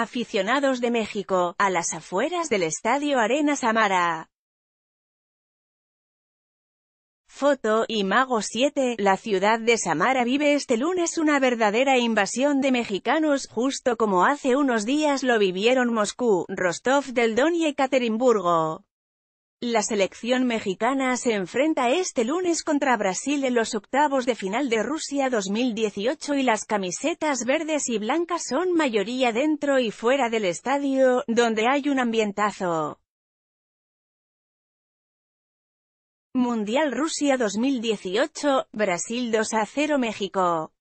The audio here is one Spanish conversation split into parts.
aficionados de México, a las afueras del Estadio Arena Samara. Foto, Mago 7, la ciudad de Samara vive este lunes una verdadera invasión de mexicanos, justo como hace unos días lo vivieron Moscú, Rostov del Don y Ekaterimburgo. La selección mexicana se enfrenta este lunes contra Brasil en los octavos de final de Rusia 2018 y las camisetas verdes y blancas son mayoría dentro y fuera del estadio, donde hay un ambientazo. Mundial Rusia 2018, Brasil 2 a 0 México.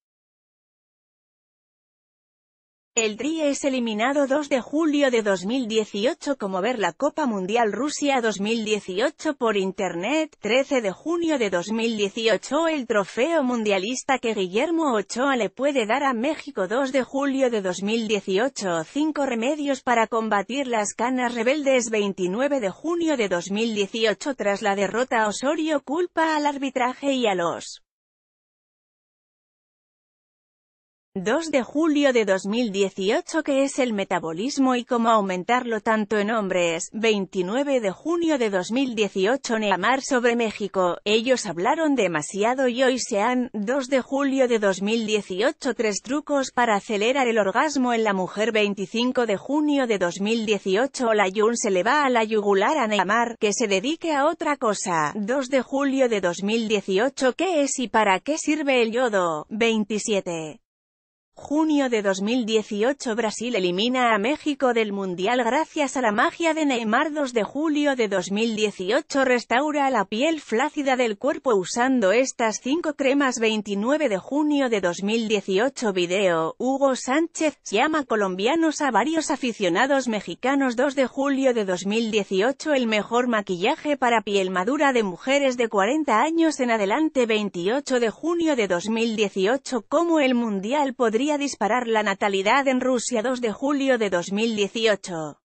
El Tri es eliminado 2 de julio de 2018 como ver la Copa Mundial Rusia 2018 por Internet, 13 de junio de 2018 el trofeo mundialista que Guillermo Ochoa le puede dar a México 2 de julio de 2018 5 remedios para combatir las canas rebeldes 29 de junio de 2018 tras la derrota Osorio culpa al arbitraje y a los 2 de julio de 2018 ¿Qué es el metabolismo y cómo aumentarlo tanto en hombres, 29 de junio de 2018 Neamar sobre México, ellos hablaron demasiado y hoy se han 2 de julio de 2018 tres trucos para acelerar el orgasmo en la mujer 25 de junio de 2018 la yun se le va a la yugular a Neamar, que se dedique a otra cosa, 2 de julio de 2018 ¿Qué es y para qué sirve el yodo? 27 Junio de 2018 Brasil elimina a México del Mundial gracias a la magia de Neymar 2 de julio de 2018 restaura la piel flácida del cuerpo usando estas cinco cremas 29 de junio de 2018 Video, Hugo Sánchez, llama colombianos a varios aficionados mexicanos 2 de julio de 2018 El mejor maquillaje para piel madura de mujeres de 40 años en adelante 28 de junio de 2018 Cómo el Mundial podría disparar la natalidad en Rusia 2 de julio de 2018.